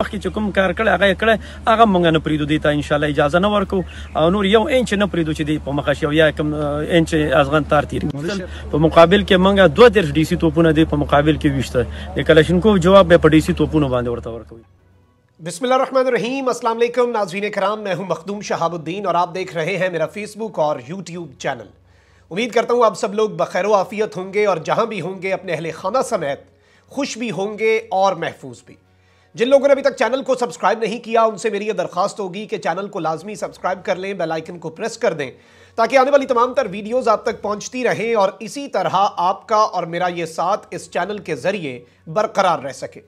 مخکې چې کوم کار کړی هغه یې هغه مونږ نه پریدو دی ته ان شاء الله اجازه نه ورکو او نور یو انچ نه پریدو چې دی په مخه شو یا کوم انچ ازغان تار تیر په مقابل کې مونږ دوه ډی سی توپونه دی په مقابل کې وشته د کلشنکو جواب به په سی توپونه باندې ورته ورکو بسم الرحمن الرحیم السلام علیکم ناظرین کرام میں ہوں مخدوم شہاب الدین اور मैं دیکھ رہے ہیں میرا فیس بک اور یوٹیوب چینل امید کرتا ہوں चैनल سب لوگ بخیر و عافیت ہوں گے اور جہاں بھی ہوں گے اپنے اہل خانہ سمیت خوش بھی ہوں گے اور محفوظ بھی जिन लोगों ने अभी तक चैनल को सब्सक्राइब नहीं किया उनसे मेरी यह दरखास्त होगी कि चैनल को लाजमी सब्सक्राइब कर लें बेल आइकन को प्रेस कर दें ताकि आने वाली तमाम तर वीडियोज़ आप तक पहुंचती रहें और इसी तरह आपका और मेरा ये साथ इस चैनल के जरिए बरकरार रह सके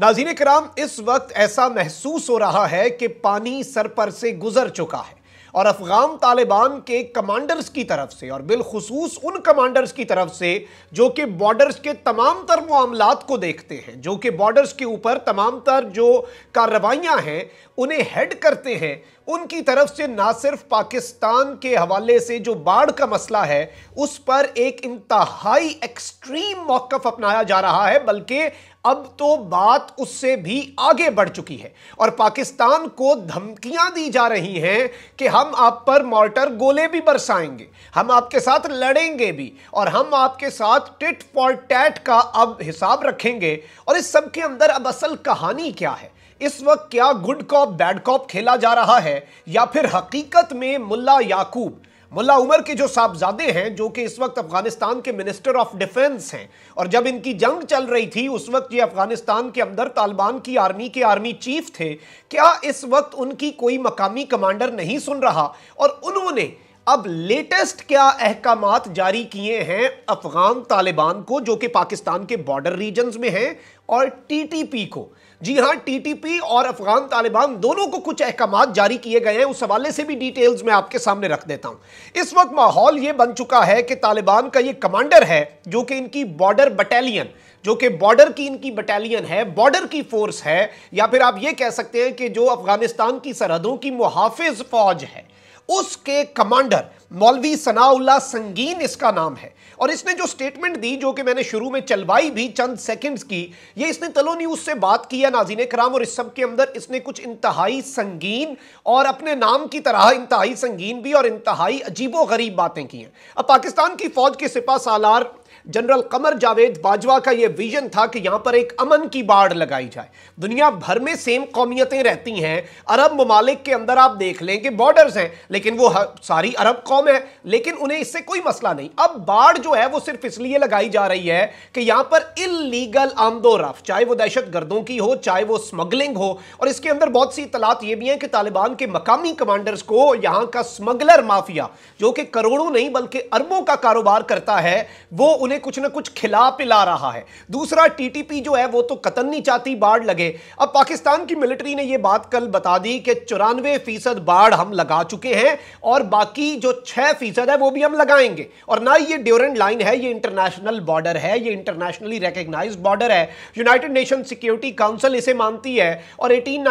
नाजीन कराम इस वक्त ऐसा महसूस हो रहा है कि पानी सर पर से गुजर चुका है और अफगान तालिबान के कमांडर्स की तरफ से और बिलखसूस उन कमांडर्स की तरफ से जो कि बॉर्डर्स के तमाम तर मामला को देखते हैं जो कि बॉर्डर्स के ऊपर तमाम तर जो कार्रवाइयाँ हैं उन्हें हेड करते हैं उनकी तरफ से ना सिर्फ पाकिस्तान के हवाले से जो बाढ़ का मसला है उस पर एक इंतहाई एक्सट्रीम मौकफ अपनाया जा रहा है बल्कि अब तो बात उससे भी आगे बढ़ चुकी है और पाकिस्तान को धमकियां दी जा रही हैं कि हम आप पर मॉर्टर गोले भी बरसाएंगे हम आपके साथ लड़ेंगे भी और हम आपके साथ टिट फॉर टैट का अब हिसाब रखेंगे और इस सब के अंदर अब असल कहानी क्या है इस वक्त क्या गुड कॉप बैड कॉप खेला जा रहा है या फिर हकीकत में मुल्ला याकूब मुल्ला उमर के जो साहबजादे हैं जो कि इस वक्त अफगानिस्तान के मिनिस्टर ऑफ डिफेंस हैं और जब इनकी जंग चल रही थी उस वक्त ये अफगानिस्तान के अंदर तालिबान की आर्मी के आर्मी चीफ थे क्या इस वक्त उनकी कोई मकामी कमांडर नहीं सुन रहा और उन्होंने अब लेटेस्ट क्या अहकाम जारी किए हैं अफगान तालिबान को जो कि पाकिस्तान के बॉर्डर रीजन में हैं और टीटीपी को जी हाँ टीटीपी और अफगान तालिबान दोनों को कुछ अहकाम जारी किए गए हैं उस हवाले से भी डिटेल्स मैं आपके सामने रख देता हूं इस वक्त माहौल ये बन चुका है कि तालिबान का ये कमांडर है जो कि इनकी बॉर्डर बटालियन जो कि बॉर्डर की इनकी बटालियन है बॉर्डर की फोर्स है या फिर आप ये कह सकते हैं कि जो अफगानिस्तान की सरहदों की मुहाफिज फौज है उसके कमांडर मौलवी सनाउल्ला संगीन इसका नाम है और इसने जो स्टेटमेंट दी जो कि मैंने शुरू में चलवाई भी चंद सेकंड्स की ये इसने तलो न्यूज से बात की नाजीन कराम और इस सब के अंदर इसने कुछ इंतहाई संगीन और अपने नाम की तरह इंतहाई संगीन भी और इंतहाई अजीबो गरीब बातें की हैं अब पाकिस्तान की फौज के सिपा सालार जनरल कमर जावेद बाजवा का यह विजन था कि यहां पर एक अमन की बाढ़ लगाई जाए दुनिया भर में सेम कौमियतें रहती हैं अरब ममालिक के अंदर आप देख लें कि बॉर्डर्स हैं लेकिन वो सारी अरब कौम है लेकिन उन्हें इससे कोई मसला नहीं अब बाढ़ जो है वो सिर्फ इसलिए लगाई जा रही है कि यहां पर इलीगल आमदो रफ चाहे वो दहशत गर्दों की हो चाहे वो स्मगलिंग हो और इसके अंदर बहुत सी इतलात यह भी है कि तालिबान के मकामी कमांडर्स को यहां का स्मगलर माफिया जो कि करोड़ों नहीं बल्कि अरबों का कारोबार करता है वो उन्हें उन्हें कुछ ना कुछ खिला पिला रहा है दूसरा टीटीपी जो है वो तो कतन नहीं चाहती बाढ़ लगे अब पाकिस्तान की मिलिट्री ने ये बात कल बता दी कि चौरानवे फीसद बाढ़ हम लगा चुके हैं और बाकी जो छह फीसद है वो भी हम लगाएंगे और ना ये ड्यूरेंट लाइन है ये इंटरनेशनल बॉर्डर है ये इंटरनेशनली रिकग्नाइज बॉर्डर है यूनाइटेड नेशन सिक्योरिटी काउंसिल इसे मानती है और एटीन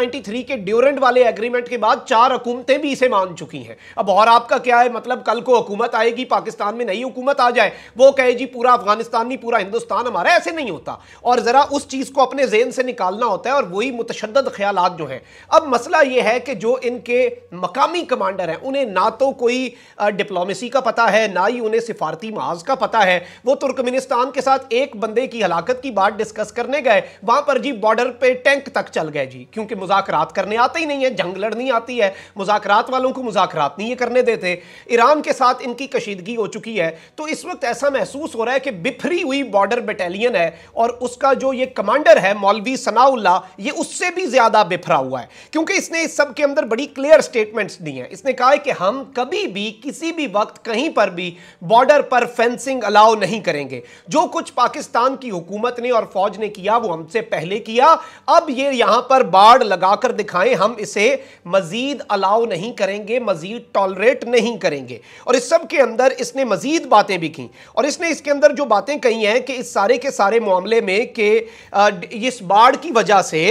के ड्यूरेंट वाले एग्रीमेंट के बाद चार हुकूमतें भी इसे मान चुकी हैं अब और आपका क्या है मतलब कल को हुकूमत आएगी पाकिस्तान में नई हुकूमत आ जाए वो कहे जी पूरा पूरा अफगानिस्तान नहीं पूरा हिंदुस्तान हमारा ऐसे नहीं होता और ज़रा उस चीज़ को अपने जेन से निकालना होता है और वही मुतशद ख्याल जो है अब मसला यह है कि जो इनके मकामी कमांडर हैं उन्हें ना तो कोई डिप्लोमेसी का पता है ना ही उन्हें सिफारती महाज का पता है वो तुर्कमेनिस्तान के साथ एक बंदे की हलाकत की बात डिस्कस करने गए वहां पर जी बॉर्डर पर टैंक तक चल गए जी क्योंकि मुजाकर करने आते ही नहीं है जंग लड़नी आती है मुजाकर वालों को मुजाकर नहीं करने देते ईरान के साथ इनकी कशीदगी हो चुकी है तो इस वक्त ऐसा महसूस हो रहा है है कि बिफरी हुई बॉर्डर बटालियन है और उसका जो ये कमांडर है मौलवी सनाउल्ला ये उससे भी ज्यादा बिफरा हुआ है क्योंकि इसने इस सब के अंदर बड़ी क्लियर स्टेटमेंट्स दी हैं इसने कहा है कि हम कभी भी किसी भी वक्त कहीं पर भी बॉर्डर पर फेंसिंग अलाउ नहीं करेंगे जो कुछ पाकिस्तान की हुकूमत ने और फौज ने किया वो हमसे पहले किया अब ये यहां पर बाढ़ लगाकर दिखाएं हम इसे मजीद अलाउ नहीं करेंगे मजीद टॉलरेट नहीं करेंगे और इस सब के अंदर इसने मजीद बातें भी की और इसने इसके अंदर अंदर जो बातें कही हैं कि इस सारे के सारे मामले में कि इस बाढ़ की वजह से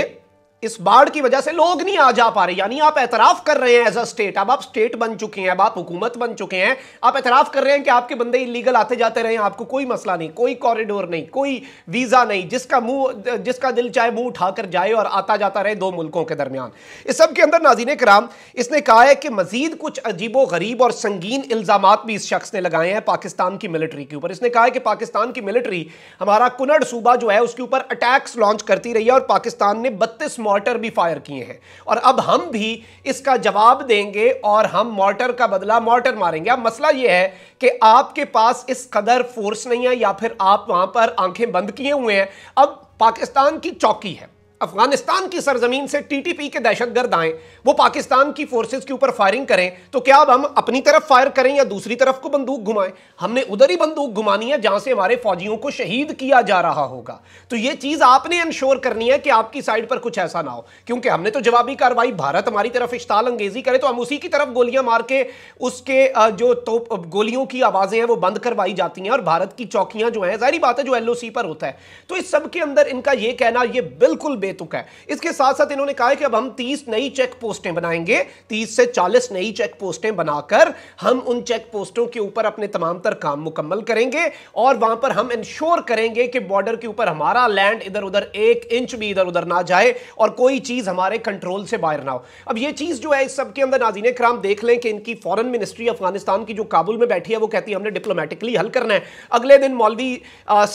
इस बाढ़ की वजह से लोग नहीं आ जा पा रहे यानी आप एतराफ कर रहे हैं एज अ स्टेट अब आप स्टेट बन चुके हैं अब आप हुकूमत बन चुके हैं आप एतराफ कर रहे हैं कि आपके बंदे इलीगल आते जाते रहे आपको कोई मसला नहीं कोई कॉरिडोर नहीं कोई वीजा नहीं जिसका मुंह जिसका दिल चाहे मुंह उठाकर जाए और आता जाता रहे दो मुल्कों के दरमियान इस सब के अंदर नाजीन कराम इसने कहा है कि मजीद कुछ अजीबो गरीब और संगीन इल्जाम भी इस शख्स ने लगाए हैं पाकिस्तान की मिलिट्री के ऊपर इसने कहा है कि पाकिस्तान की मिलिट्री हमारा कुनड़ सूबा जो है उसके ऊपर अटैक्स लॉन्च करती रही है और पाकिस्तान ने बत्तीस मॉर्टर भी फायर किए हैं और अब हम भी इसका जवाब देंगे और हम मॉर्टर का बदला मॉर्टर मारेंगे अब मसला यह है कि आपके पास इस कदर फोर्स नहीं है या फिर आप वहां पर आंखें बंद किए हुए हैं अब पाकिस्तान की चौकी है अफगानिस्तान की सरजमीन से टीटीपी के दहशतगर्द आए वो पाकिस्तान की फोर्सेस के ऊपर फायरिंग करें तो क्या अब हम अपनी तरफ फायर करें या दूसरी तरफ को बंदूक घुमाएं हमने उधर ही बंदूक घुमानी है जहां से हमारे फौजियों को शहीद किया जा रहा होगा तो ये चीज आपने इंश्योर करनी है कि आपकी साइड पर कुछ ऐसा ना हो क्योंकि हमने तो जवाबी कार्रवाई भारत हमारी तरफ इश्ताल अंगेजी करे तो हम उसी की तरफ गोलियां मार के उसके जो तो गोलियों की आवाजें हैं वो बंद करवाई जाती हैं और भारत की चौकियां जो है जाहरी बात है जो एलओसी पर होता है तो इस सबके अंदर इनका यह कहना यह बिल्कुल बेतुक है इसके साथ साथ इन्होंने कहा है कि अब हम 30 नई चेक पोस्टें बनाएंगे 30 से 40 नई चेक पोस्टें बनाकर हम उन चेक पोस्टों के ऊपर अपने तमाम तर काम मुकम्मल करेंगे और वहां पर हम इंश्योर करेंगे कि बॉर्डर के ऊपर हमारा लैंड इधर उधर एक इंच भी इधर उधर ना जाए और कोई चीज हमारे कंट्रोल से बाहर ना हो अब यह चीज जो है इस सबके अंदर नाजीन कराम देख लें कि इनकी फॉरन मिनिस्ट्री अफगानिस्तान की जो काबुल में बैठी है वो कहती है हमने डिप्लोमेटिकली हल करना है अगले दिन मौलवी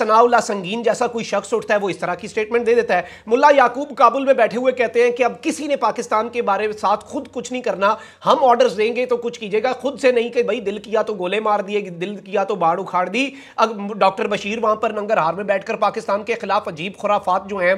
सनाउल्ला संगीन जैसा कोई शख्स उठता है वो इस तरह की स्टेटमेंट दे देता है मुला याकूब काबुल में बैठे हुए कहते हैं कि अब किसी ने पाकिस्तान के बारे में साथ खुद कुछ नहीं करना हम ऑर्डर्स देंगे तो कुछ कीजिएगा खुद से नहीं कि भाई दिल किया तो गोले मार दिए दिल किया तो बाड़ उखाड़ दी अब डॉक्टर बशीर वहां पर नंगर हार में बैठकर पाकिस्तान के खिलाफ अजीब खुराफात जो हैं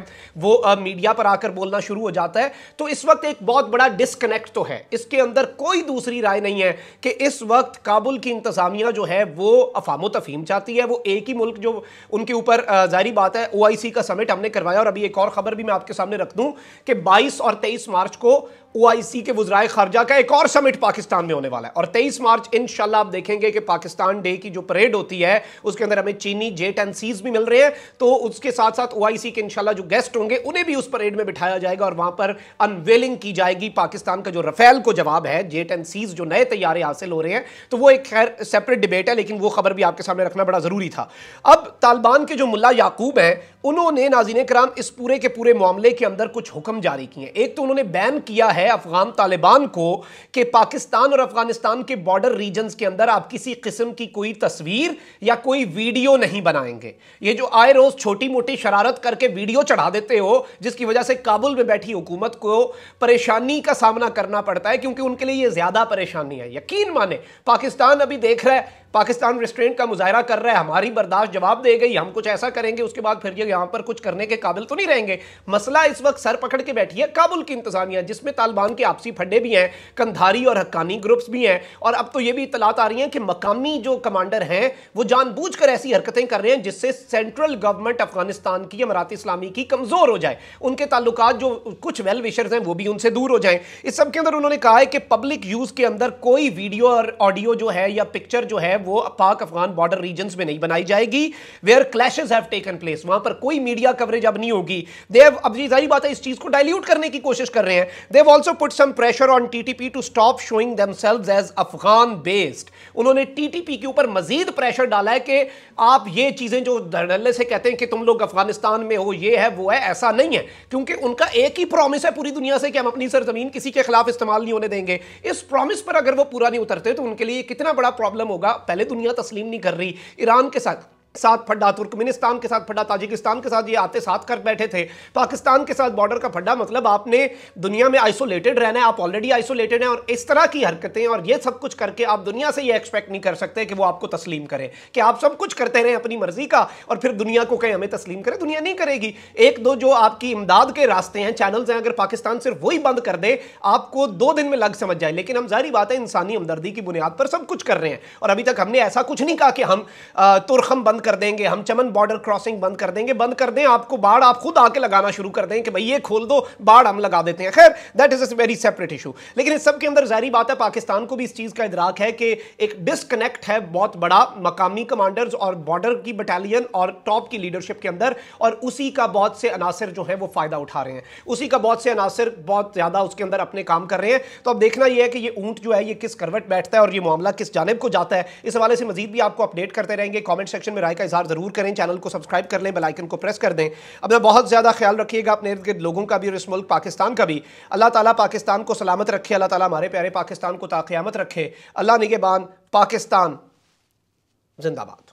वो आ, मीडिया पर आकर बोलना शुरू हो जाता है तो इस वक्त एक बहुत बड़ा डिसकनेक्ट तो है इसके अंदर कोई दूसरी राय नहीं है कि इस वक्त काबुल की इंतजामिया जो है वो अफामो तफीम चाहती है वो एक ही मुल्क जो उनके ऊपर जारी बात है ओ का समिट हमने करवाया और अभी एक और खबर भी मैं आपके सामने रख दूं कि 22 और 23 मार्च को ओआईसी के वजराय खारजा का एक और समिट पाकिस्तान में होने वाला है और 23 मार्च इंशाल्लाह आप देखेंगे कि पाकिस्तान डे की जो परेड होती है उसके अंदर हमें चीनी जेट एंड सीज भी मिल रहे हैं तो उसके साथ साथ ओ के इनशाला जो गेस्ट होंगे उन्हें भी उस परेड में बिठाया जाएगा और वहां पर अनवेलिंग की जाएगी पाकिस्तान का जो रफेल को जवाब है जेट एंड सीज जो नए तैयारे हासिल हो रहे हैं तो वो एक खैर सेपरेट डिबेट है लेकिन वो खबर भी आपके सामने रखना बड़ा जरूरी था अब तालिबान के जो मुला याकूब है उन्होंने नाजीन कराम इस पूरे के पूरे मामले के अंदर कुछ हुक्म जारी किए एक तो उन्होंने बैन किया है अफगान तालिबान को कि पाकिस्तान और अफगानिस्तान के बॉर्डर रीजन के अंदर आप किसी किस्म की कोई तस्वीर या कोई वीडियो नहीं बनाएंगे ये जो आए रोज छोटी मोटी शरारत करके वीडियो चढ़ा देते हो जिसकी वजह से काबुल में बैठी हुकूमत को परेशानी का सामना करना पड़ता है क्योंकि उनके लिए यह ज्यादा परेशानी है यकीन माने पाकिस्तान अभी देख रहा है पाकिस्तान रेस्टोरेंट का मुजाहरा कर रहा है हमारी बर्दाश्त जवाब दे गई हम कुछ ऐसा करेंगे उसके बाद फिर ये यहां पर कुछ करने के काबिल तो नहीं रहेंगे मसला इस वक्त सर पकड़ के बैठी है काबुल की इंतजामिया जिसमें तालिबान के आपसी फड्डे भी हैं कंधारी और हक्कानी ग्रुप्स भी हैं और अब तो ये भी इतलात आ रही हैं कि मकामी जो कमांडर हैं वो जानबूझकर ऐसी हरकतें कर रहे हैं जिससे सेंट्रल गवर्नमेंट अफगानिस्तान की अमरात इस्लामी की कमज़ोर हो जाए उनके ताल्लुक जो कुछ वेल विशर्स हैं वो भी उनसे दूर हो जाए इस सबके अंदर उन्होंने कहा है कि पब्लिक यूज़ के अंदर कोई वीडियो और ऑडियो जो है या पिक्चर जो है वो पाक अफगान बॉर्डर रीजन में नहीं बनाई जाएगी where clashes have taken place वहां पर कोई मीडिया कवरेज अब नहीं होगी देव अब ये जारी बात है इस चीज को डाइल्यूट करने की कोशिश कर रहे हैं they also put some pressure on TTP to stop showing themselves as Afghan based उन्होंने टीटीपी के ऊपर मजीद प्रेशर डाला है कि आप ये चीजें जो धड़ल्ले से कहते हैं कि तुम लोग अफगानिस्तान में हो ये है वो है ऐसा नहीं है क्योंकि उनका एक ही प्रॉमिस है पूरी दुनिया से कि हम अपनी सरजमीन किसी के खिलाफ इस्तेमाल नहीं होने देंगे इस प्रॉमिस पर अगर वो पूरा नहीं उतरते तो उनके लिए कितना बड़ा प्रॉब्लम होगा पहले दुनिया तस्लीम नहीं कर रही ईरान के साथ साथ फड्डा तुर्कमेनिस्तान के साथ फड्डा ताजिकिस्तान के साथ ये आते साथ कर बैठे थे पाकिस्तान के साथ बॉर्डर का फड्डा मतलब आपने दुनिया में आइसोलेटेड रहना है आप ऑलरेडी आइसोलेटेड हैं और इस तरह की हरकतें और ये सब कुछ करके आप दुनिया से ये एक्सपेक्ट नहीं कर सकते कि वो आपको तस्लीम करें कि आप सब कुछ करते रहें अपनी मर्जी का और फिर दुनिया को कहें हमें तस्लीम करें दुनिया नहीं करेगी एक दो जो आपकी इमदाद के रास्ते हैं चैनल्स हैं अगर पाकिस्तान सिर्फ वही बंद कर दे आपको दो दिन में लग समझ जाए लेकिन हम जारी बात है इंसानी हमदर्दी की बुनियाद पर सब कुछ कर रहे हैं और अभी तक हमने ऐसा कुछ नहीं कहा कि हम तुरखम बंद कर देंगे हम चमन बॉर्डर क्रॉसिंग बंद कर देंगे बंद कर दें आपको बाढ़ आप खुद आके लगाना शुरू कर दें कि भाई ये खोल दो बाढ़ हम लगा देते हैं खैर that is a very separate issue लेकिन इस सबके अंदर जारी बात है पाकिस्तान को भी इस चीज़ का इधराक है कि एक डिसकनेक्ट है बहुत बड़ा मकामी कमांडर्स और बॉर्डर की बटालियन और टॉप की लीडरशिप के अंदर और उसी का बहुत से अनासर जो है वो फ़ायदा उठा रहे हैं उसी का बहुत से अनासर बहुत ज़्यादा उसके अंदर अपने काम कर रहे हैं तो अब देखना यह है कि ये ऊंट जो है ये किस करवट बैठता है और ये मामला किस जानब को जाता है इस हवाले से मजीद भी आपको अपडेट करते रहेंगे कॉमेंट सेक्शन में राय का इजहार ज़रूर करें चैनल को सब्सक्राइब कर लें बेलाइकन को प्रेस कर दें अब मैं बहुत ज़्यादा ख्याल रखिएगा अपने इर्द गिर्द लोगों का भी और इस मुल्क पाकिस्तान का भी अल्लाह ताली पाकिस्तान को सलामत रखे अल्लाह ताली हमारे प्यारे पाकिस्तान को ताक़यामत रखे अल्लाह निगेबान पाकिस्तान जिंदाबाद